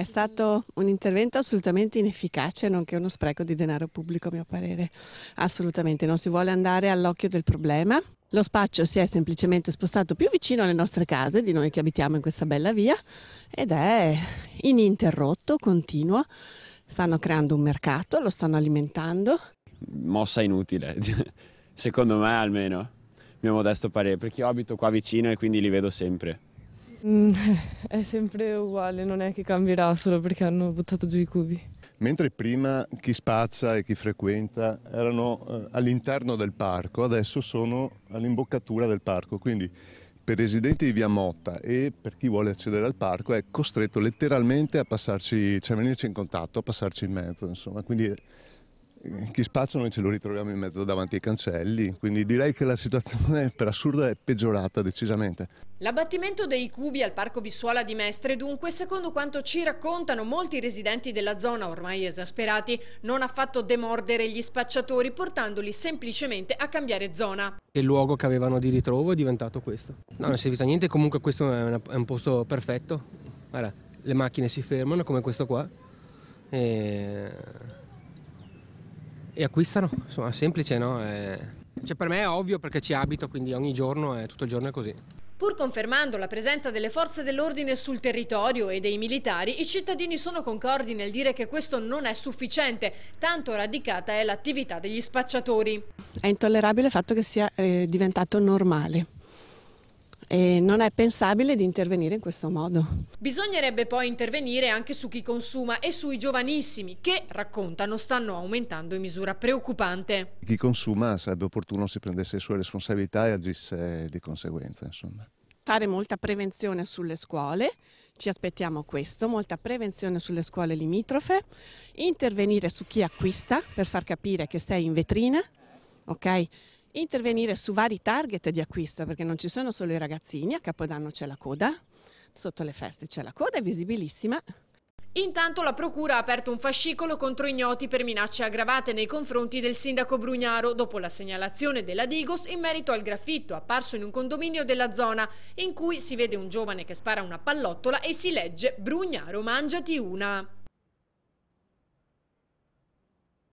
È stato un intervento assolutamente inefficace, nonché uno spreco di denaro pubblico a mio parere. Assolutamente, non si vuole andare all'occhio del problema. Lo spaccio si è semplicemente spostato più vicino alle nostre case, di noi che abitiamo in questa bella via, ed è ininterrotto, continuo. Stanno creando un mercato, lo stanno alimentando. Mossa inutile, secondo me almeno, mio modesto parere, perché io abito qua vicino e quindi li vedo sempre. Mm, è sempre uguale, non è che cambierà solo perché hanno buttato giù i cubi. Mentre prima chi spazza e chi frequenta erano eh, all'interno del parco, adesso sono all'imboccatura del parco, quindi per residenti di Via Motta e per chi vuole accedere al parco è costretto letteralmente a passarci, cioè a venirci in contatto, a passarci in mezzo, insomma, quindi eh, chi spaccia noi ce lo ritroviamo in mezzo davanti ai cancelli, quindi direi che la situazione per assurdo è peggiorata decisamente. L'abbattimento dei cubi al Parco Bissuola di Mestre dunque, secondo quanto ci raccontano molti residenti della zona ormai esasperati, non ha fatto demordere gli spacciatori portandoli semplicemente a cambiare zona. Il luogo che avevano di ritrovo è diventato questo. No, non è servito a niente, comunque questo è un posto perfetto. Guarda, le macchine si fermano come questo qua. E e acquistano. Insomma, semplice, no? È... Cioè, per me è ovvio perché ci abito, quindi ogni giorno, è, tutto il giorno è così. Pur confermando la presenza delle forze dell'ordine sul territorio e dei militari, i cittadini sono concordi nel dire che questo non è sufficiente, tanto radicata è l'attività degli spacciatori. È intollerabile il fatto che sia eh, diventato normale e non è pensabile di intervenire in questo modo. Bisognerebbe poi intervenire anche su chi consuma e sui giovanissimi che, raccontano, stanno aumentando in misura preoccupante. Chi consuma sarebbe opportuno si prendesse le sue responsabilità e agisse di conseguenza. Insomma. Fare molta prevenzione sulle scuole, ci aspettiamo questo, molta prevenzione sulle scuole limitrofe, intervenire su chi acquista per far capire che sei in vetrina, ok? intervenire su vari target di acquisto perché non ci sono solo i ragazzini, a Capodanno c'è la coda, sotto le feste c'è la coda, è visibilissima. Intanto la Procura ha aperto un fascicolo contro ignoti per minacce aggravate nei confronti del sindaco Brugnaro dopo la segnalazione della Digos in merito al graffitto apparso in un condominio della zona in cui si vede un giovane che spara una pallottola e si legge Brugnaro mangiati una.